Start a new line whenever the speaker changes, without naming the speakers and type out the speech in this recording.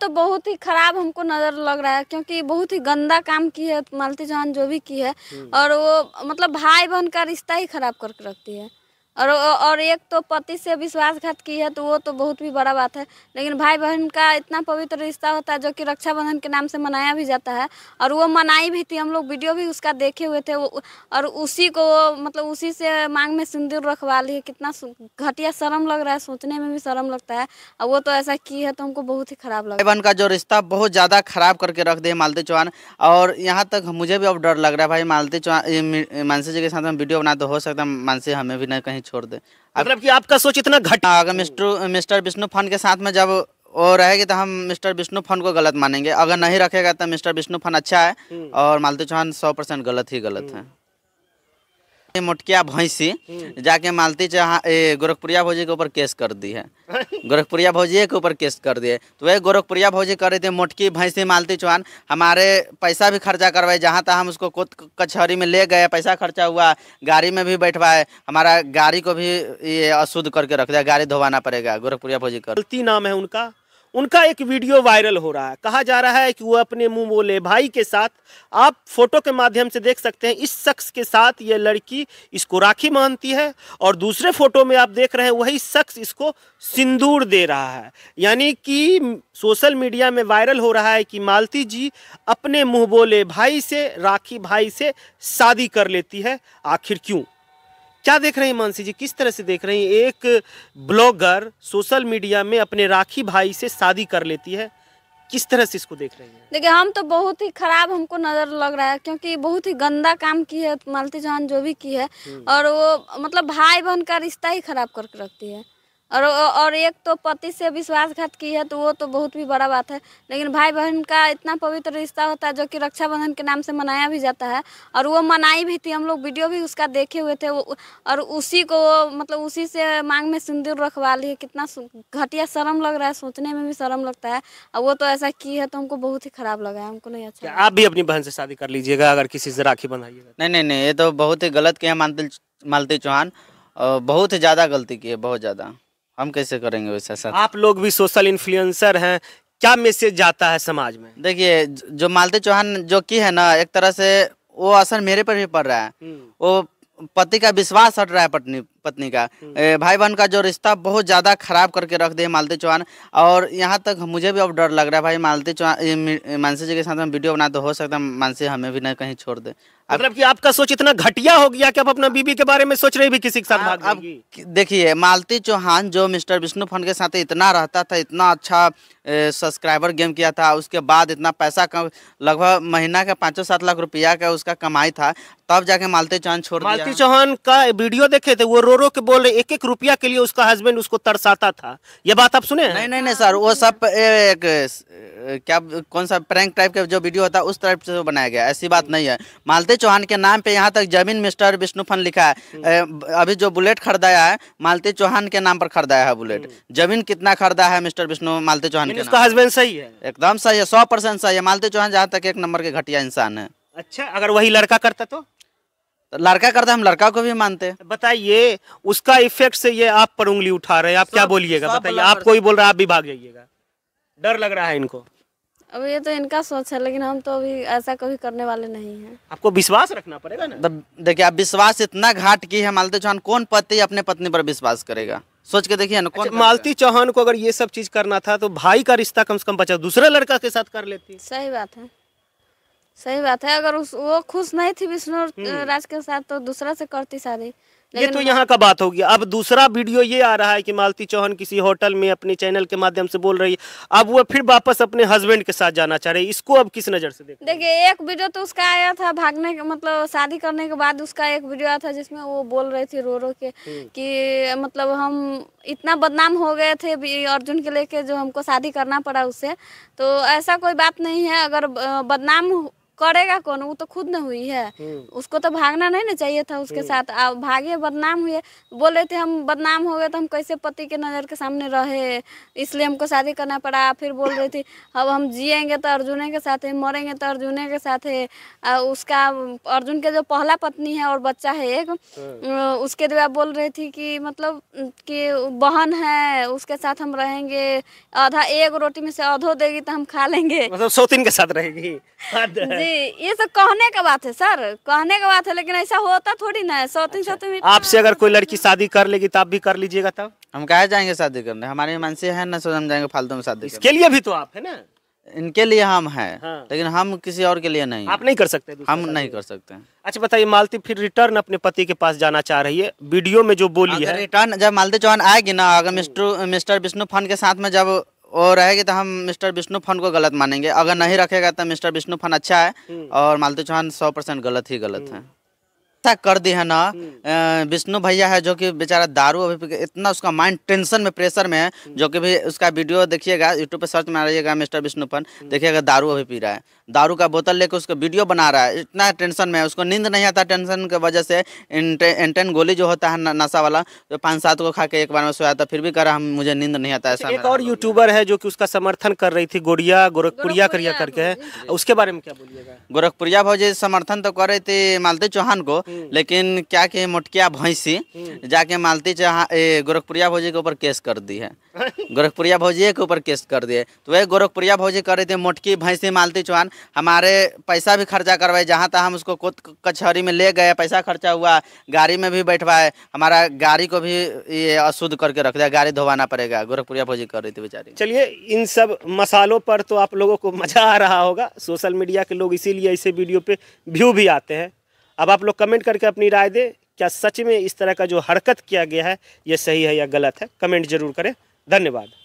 तो बहुत ही खराब हमको नज़र लग रहा है क्योंकि बहुत ही गंदा काम की है मालती जहान जो भी की है हम्म। और वो मतलब भाई बहन का रिश्ता ही खराब करके रखती है और और एक तो पति से विश्वासघात की है तो वो तो बहुत भी बड़ा बात है लेकिन भाई बहन का इतना पवित्र रिश्ता होता है जो कि रक्षाबंधन के नाम से मनाया भी जाता है और वो मनाई भी थी हम लोग वीडियो भी उसका देखे हुए थे और उसी को मतलब उसी से मांग में सिंदूर रखवा ली है कितना घटिया शर्म लग रहा है सोचने में भी शर्म लगता है और वो तो ऐसा की है तो हमको बहुत ही खराब लगा
बहन का जो रिश्ता बहुत ज़्यादा खराब करके रख दे मालती चौहान और यहाँ तक मुझे भी अब डर लग रहा है भाई मालती चौहान मानसी जी के साथ हम वीडियो तो हो सकता है मानसी हमें भी नहीं कहीं छोड़ दे मतलब कि आपका सोच इतना घटा हाँ, अगर मिस्टर मिस्टर विष्णु फन के साथ में जब वो रहेगी तो हम मिस्टर विष्णु फन को गलत मानेंगे अगर नहीं रखेगा तो मिस्टर विष्णु फन अच्छा है हम्म। और मालती चौहान सौ परसेंट गलत ही गलत हम्म। है मोटकिया भैंसी हम्म। जाके मालती चाह गोरखपुरिया भौजी के ऊपर केस कर दी है गोरखपुरिया भौजी के ऊपर केस कर दिए तो वही गोरखपुरिया भौजी कर रहे थे मोटकी भैंसी मालती चौहान हमारे पैसा भी खर्चा करवाए जहाँ तक हम उसको कोत कचहरी में ले गए पैसा खर्चा हुआ गाड़ी में भी बैठवाए हमारा गाड़ी को भी ये अशुद्ध करके रख दिया गाड़ी धोवाना पड़ेगा गोरखपुरिया भौजी कर गलती
नाम है उनका उनका एक वीडियो वायरल हो रहा है कहा जा रहा है कि वो अपने मुंह बोले भाई के साथ आप फोटो के माध्यम से देख सकते हैं इस शख्स के साथ ये लड़की इसको राखी मानती है और दूसरे फोटो में आप देख रहे हैं वही शख्स इसको सिंदूर दे रहा है यानी कि सोशल मीडिया में वायरल हो रहा है कि मालती जी अपने मुंह बोले भाई से राखी भाई से शादी कर लेती है आखिर क्यों क्या देख रहे हैं मानसी जी किस तरह से देख रहे हैं एक ब्लॉगर सोशल मीडिया में अपने राखी भाई से शादी कर लेती है किस तरह से इसको देख रही है
देखिए हम तो बहुत ही खराब हमको नजर लग रहा है क्योंकि बहुत ही गंदा काम की है मालती जान जो भी की है हम्म। और वो मतलब भाई बहन का रिश्ता ही खराब करके रखती है और और एक तो पति से विश्वासघात की है तो वो तो बहुत भी बड़ा बात है लेकिन भाई बहन का इतना पवित्र रिश्ता होता है जो कि रक्षाबंधन के नाम से मनाया भी जाता है और वो मनाई भी थी हम लोग वीडियो भी उसका देखे हुए थे वो, और उसी को मतलब उसी से मांग में सिंदूर रखवा ली है कितना घटिया शर्म लग रहा है सोचने में भी शर्म लगता है और वो तो ऐसा की है तो हमको बहुत ही खराब लगा है हमको नहीं अच्छा
आप भी अपनी बहन से शादी कर लीजिएगा अगर किसी से राखी बंधाइएगा तो? नहीं नहीं नहीं ये तो बहुत ही गलत किया मालती मालती चौहान बहुत ही ज़्यादा गलती की है बहुत ज़्यादा हम कैसे करेंगे वैसा साथ आप लोग भी सोशल इन्फ्लुएंसर हैं क्या मैसेज जाता है समाज में देखिए जो मालती चौहान जो की है ना एक तरह से वो असर मेरे पर भी पड़ रहा है हम्म। वो पति का विश्वास हट रहा है पत्नी पत्नी का हम्म। भाई बहन का जो रिश्ता बहुत ज़्यादा खराब करके रख दे मालती चौहान और यहाँ तक मुझे भी अब डर लग रहा है भाई मालती चौहान मानसी जी के साथ में वीडियो बना तो हो सकता है मानसी हमें भी ना कहीं छोड़ दे मतलब कि आपका सोच इतना घटिया हो गया कि आप अपना बीबी के बारे में सोच रहे भी किसी के साथ अब देखिए मालती चौहान जो मिस्टर विष्णु फन के साथ इतना रहता था इतना अच्छा सब्सक्राइबर गेम किया था उसके बाद इतना पैसा कम लगभग महीना का पाँचों सात लाख रुपया का उसका कमाई था तब जाके मालती चौहान छोड़ मालती चौहान का वीडियो देखे थे वो करोड़ों के बोल रहे एक एक रुपया के लिए उसका हस्बैंड उसको तरसाता था ये बात आप सुने नहीं नहीं नहीं सर वो सब एक क्या कौन सा प्रैंक टाइप का जो वीडियो होता है उस टाइप से बनाया गया ऐसी बात नहीं है मालते चौहान के नाम पे यहाँ तक जमीन मिस्टर विष्णुफन लिखा है हम्म। अभी जो बुलेट खरीदाया है मालते चौहान के नाम पर खरीदाया है बुलेट हम्म। जमीन कितना खरीदा है मिस्टर विष्णु मालते चौहान के उसका हस्बैंड सही है एकदम सही है सौ सही है मालते चौहान जहाँ तक एक नंबर के घटिया इंसान है
अच्छा अगर वही लड़का करता तो
लड़का करता है हम लड़का को भी मानते हैं बताइए उसका इफेक्ट से ये
आप पर उंगली उठा रहे हैं आप क्या बोलिएगा बताइए आप कोई बोल रहा है आप भी भाग जाइएगा डर लग रहा है इनको
अब ये तो इनका सोच है लेकिन हम तो अभी ऐसा कभी करने वाले नहीं हैं
आपको विश्वास रखना पड़ेगा ना मतलब, देखिए आप विश्वास इतना घाट की है मालती चौहान कौन पति अपने पत्नी पर विश्वास करेगा सोच के देखिए ना कौन अच्छा, मालती चौहान को अगर ये सब चीज करना था तो भाई का रिश्ता कम से कम बचा
दूसरे लड़का के साथ कर लेती
सही बात है सही बात है अगर उस वो खुश नहीं थी विष्णु हम्म। राज के साथ तो दूसरा से करती शादी
ये तो यहाँ का बात होगी अब दूसरा वीडियो ये आ रहा है कि मालती चौहान किसी होटल में अपने चैनल के माध्यम से बोल रही है अब वो फिर वापस अपने हस्बैंड के साथ जाना चाह रही है इसको अब किस नज़र से
देखिए देखिए एक वीडियो तो उसका आया था भागने के मतलब शादी करने के बाद उसका एक वीडियो आया था जिसमें वो बोल रही थी रो रो के हम्म। की मतलब हम इतना बदनाम हो गए थे अर्जुन के लेके जो हमको शादी करना पड़ा उससे तो ऐसा कोई बात नहीं है अगर बदनाम करेगा कौन वो तो खुद न हुई है हम्म। उसको तो भागना नहीं ना चाहिए था उसके हम्म। साथ अब भागे बदनाम हुए बोले थे हम बदनाम हो गए तो हम कैसे पति के नज़र के सामने रहे इसलिए हमको शादी करना पड़ा फिर बोल रही थी अब हम जिएंगे तो अर्जुने के साथ है मरेंगे तो अर्जुने के साथ है उसका अर्जुन के जो पहला पत्नी है और बच्चा है एक हम्म। उसके द्वारा बोल रही थी कि मतलब कि बहन है उसके साथ हम रहेंगे आधा एक रोटी में से आधो देगी तो हम खा लेंगे
मतलब तीन के साथ रहेगी जी
ये तो कहने का बात है सर कहने का बात है लेकिन ऐसा होता थोड़ी ना है सौ तीन सौ
आपसे अगर कोई लड़की शादी कर लेगी तो आप भी कर लीजिएगा तब हम कहे जाएंगे शादी करने हमारे से है ना हम जाएंगे फालतू में शादी इसके लिए भी तो आप है ना इनके लिए हम हैं हाँ। लेकिन हम किसी और के लिए नहीं आप नहीं कर सकते हम नहीं कर सकते अच्छा बताइए मालती फिर रिटर्न अपने पति के पास जाना चाह रही है वीडियो में जो बोली है रिटर्न जब मालती चौहान आएगी ना अगर मिस्टर मिस्टर विष्णु फन के साथ में जब और रहेगी तो हम मिस्टर विष्णु फन को गलत मानेंगे अगर नहीं रखेगा तो मिस्टर विष्णु फन अच्छा है हम्म। और मालती चौहान सौ परसेंट गलत ही गलत हम्म। है ऐसा कर दी है ना हम्म। विष्णु भैया है जो कि बेचारा दारू अभी इतना उसका माइंड टेंशन में प्रेशर में है हम्म। जो कि भी उसका वीडियो देखिएगा यूट्यूब पे सर्च मारिएगा मिस्टर विष्णुपन देखिएगा दारू अभी पी रहा है दारू का बोतल लेकर उसका वीडियो बना रहा है इतना टेंशन में है उसको नींद नहीं आता टेंशन की वजह से एंटेन गोली जो होता है नशा वाला जो पाँच सात को खा के एक बार में सोया था फिर भी करा हम मुझे नींद नहीं आता ऐसा एक और यूट्यूबर है जो कि उसका समर्थन कर रही थी गोड़िया गोरखपुरिया करिया करके उसके बारे में क्या बोलिएगा गोरखपुरिया भाजी समर्थन तो कर रही थी मालती चौहान को हम्म। लेकिन क्या के मोटकिया भैंसी हम्म। जाके मालती जहाँ गोरखपुरिया भौजी के ऊपर केस कर दी है गोरखपुरिया भौजी के ऊपर केस कर दिए तो वही गोरखपुरिया भौजी कर रहे थे मोटकी भैंसी मालती चौहान हमारे पैसा भी खर्चा करवाए जहाँ तक हम उसको कुत कचहरी में ले गए पैसा खर्चा हुआ गाड़ी में भी बैठवाए हमारा गाड़ी को भी ये अशुद्ध करके रख दिया गाड़ी धोवाना पड़ेगा गोरखपुरिया भौजी कर रही थी बेचारी चलिए इन सब मसालों पर
तो आप लोगों को मज़ा आ रहा होगा सोशल मीडिया के लोग इसीलिए ऐसे वीडियो पे व्यू भी आते हैं अब आप लोग कमेंट करके अपनी राय दें क्या सच में इस तरह का जो हरकत किया गया है ये सही है या गलत है कमेंट जरूर करें धन्यवाद